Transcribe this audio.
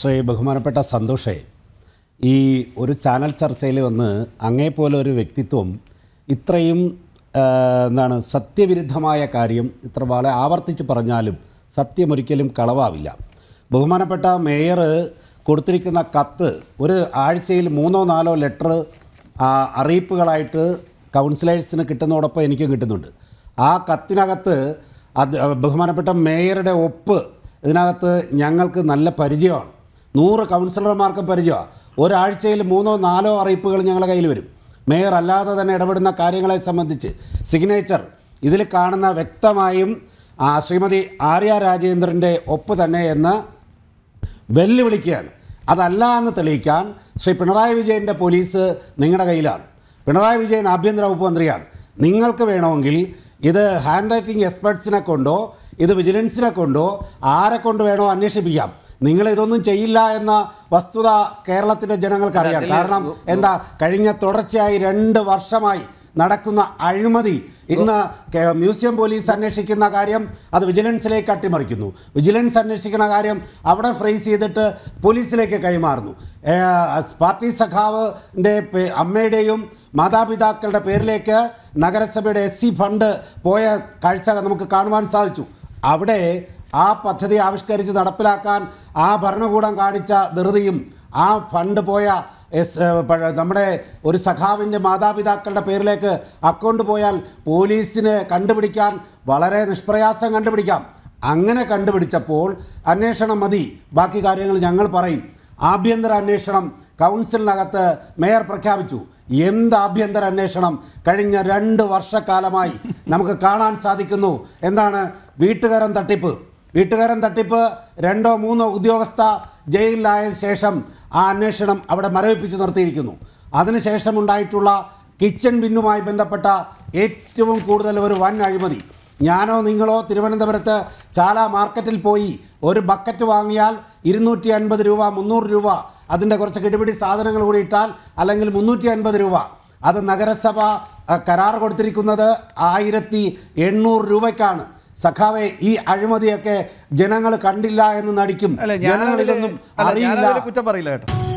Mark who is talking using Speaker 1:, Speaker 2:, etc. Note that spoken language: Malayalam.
Speaker 1: ശ്രീ ബഹുമാനപ്പെട്ട സന്തോഷേ ഈ ഒരു ചാനൽ ചർച്ചയിൽ വന്ന് അങ്ങേപ്പോലെ ഒരു വ്യക്തിത്വം ഇത്രയും എന്താണ് സത്യവിരുദ്ധമായ കാര്യം ഇത്ര വളരെ ആവർത്തിച്ച് പറഞ്ഞാലും സത്യമൊരിക്കലും കളവാവില്ല ബഹുമാനപ്പെട്ട മേയർ കൊടുത്തിരിക്കുന്ന കത്ത് ഒരു ആഴ്ചയിൽ മൂന്നോ നാലോ ലെറ്റർ അറിയിപ്പുകളായിട്ട് കൗൺസിലേഴ്സിന് കിട്ടുന്നതോടൊപ്പം എനിക്കും കിട്ടുന്നുണ്ട് ആ കത്തിനകത്ത് അത് ബഹുമാനപ്പെട്ട മേയറുടെ ഒപ്പ് ഇതിനകത്ത് ഞങ്ങൾക്ക് നല്ല പരിചയമാണ് നൂറ് കൗൺസിലർമാർക്കും പരിചയമാണ് ഒരാഴ്ചയിൽ മൂന്നോ നാലോ അറിയിപ്പുകൾ ഞങ്ങളുടെ കയ്യിൽ വരും മേയർ അല്ലാതെ തന്നെ ഇടപെടുന്ന കാര്യങ്ങളെ സംബന്ധിച്ച് സിഗ്നേച്ചർ ഇതിൽ കാണുന്ന വ്യക്തമായും ശ്രീമതി ആര്യ രാജേന്ദ്രൻ്റെ ഒപ്പ് തന്നെ എന്ന് വെല്ലുവിളിക്കുകയാണ് അതല്ല എന്ന് തെളിയിക്കാൻ ശ്രീ പിണറായി വിജയൻ്റെ പോലീസ് നിങ്ങളുടെ കയ്യിലാണ് പിണറായി വിജയൻ ആഭ്യന്തര വകുപ്പ് മന്ത്രിയാണ് നിങ്ങൾക്ക് വേണമെങ്കിൽ ഇത് ഹാൻഡ് റൈറ്റിംഗ് എക്സ്പെർട്സിനെ കൊണ്ടോ ഇത് വിജിലൻസിനെ കൊണ്ടോ ആരെ കൊണ്ട് വേണോ അന്വേഷിപ്പിക്കാം നിങ്ങൾ ഇതൊന്നും ചെയ്യില്ല എന്ന വസ്തുത കേരളത്തിലെ ജനങ്ങൾക്കറിയാം കാരണം എന്താ കഴിഞ്ഞ തുടർച്ചയായി രണ്ട് വർഷമായി നടക്കുന്ന അഴിമതി ഇന്ന് മ്യൂസിയം പോലീസ് അന്വേഷിക്കുന്ന കാര്യം അത് വിജിലൻസിലേക്ക് അട്ടിമറിക്കുന്നു വിജിലൻസ് അന്വേഷിക്കുന്ന കാര്യം അവിടെ ഫ്രൈസ് ചെയ്തിട്ട് പോലീസിലേക്ക് കൈമാറുന്നു പാർട്ടി സഖാവിൻ്റെ അമ്മയുടെയും മാതാപിതാക്കളുടെ പേരിലേക്ക് നഗരസഭയുടെ എസ് ഫണ്ട് പോയ കാഴ്ച നമുക്ക് കാണുവാൻ സാധിച്ചു അവിടെ ആ പദ്ധതി ആവിഷ്കരിച്ച് നടപ്പിലാക്കാൻ ആ ഭരണകൂടം കാണിച്ച ധൃതിയും ആ ഫണ്ട് പോയ എസ് നമ്മുടെ ഒരു സഖാവിൻ്റെ മാതാപിതാക്കളുടെ പേരിലേക്ക് അക്കൗണ്ട് പോയാൽ പോലീസിനെ കണ്ടുപിടിക്കാൻ വളരെ നിഷ്പ്രയാസം കണ്ടുപിടിക്കാം അങ്ങനെ കണ്ടുപിടിച്ചപ്പോൾ അന്വേഷണം മതി ബാക്കി കാര്യങ്ങൾ ഞങ്ങൾ പറയും ആഭ്യന്തര അന്വേഷണം കൗൺസിലിനകത്ത് മേയർ പ്രഖ്യാപിച്ചു എന്ത് ആഭ്യന്തര അന്വേഷണം കഴിഞ്ഞ രണ്ട് വർഷക്കാലമായി നമുക്ക് കാണാൻ സാധിക്കുന്നു എന്താണ് വീട്ടുകാരൻ തട്ടിപ്പ് വീട്ടുകാരൻ തട്ടിപ്പ് രണ്ടോ മൂന്നോ ഉദ്യോഗസ്ഥ ജയിലിലായ ശേഷം ആ അന്വേഷണം അവിടെ മരവിപ്പിച്ച് നിർത്തിയിരിക്കുന്നു അതിനുശേഷം ഉണ്ടായിട്ടുള്ള കിച്ചൺ ബിന്നുമായി ബന്ധപ്പെട്ട ഏറ്റവും കൂടുതൽ ഒരു വൻ അഴിമതി ഞാനോ നിങ്ങളോ തിരുവനന്തപുരത്ത് ചാല മാർക്കറ്റിൽ പോയി ഒരു ബക്കറ്റ് വാങ്ങിയാൽ ഇരുന്നൂറ്റി അൻപത് രൂപ മുന്നൂറ് രൂപ അതിൻ്റെ കുറച്ച് കിടിപിടി സാധനങ്ങൾ കൂടി ഇട്ടാൽ അല്ലെങ്കിൽ മുന്നൂറ്റി അൻപത് രൂപ അത് നഗരസഭ കരാർ കൊടുത്തിരിക്കുന്നത് ആയിരത്തി എണ്ണൂറ് രൂപയ്ക്കാണ് സഖാവെ ഈ അഴിമതിയൊക്കെ ജനങ്ങൾ കണ്ടില്ല എന്ന് നടിക്കും ജനങ്ങളിലൊന്നും അറിയില്ല കുറ്റം പറയില്ല കേട്ടോ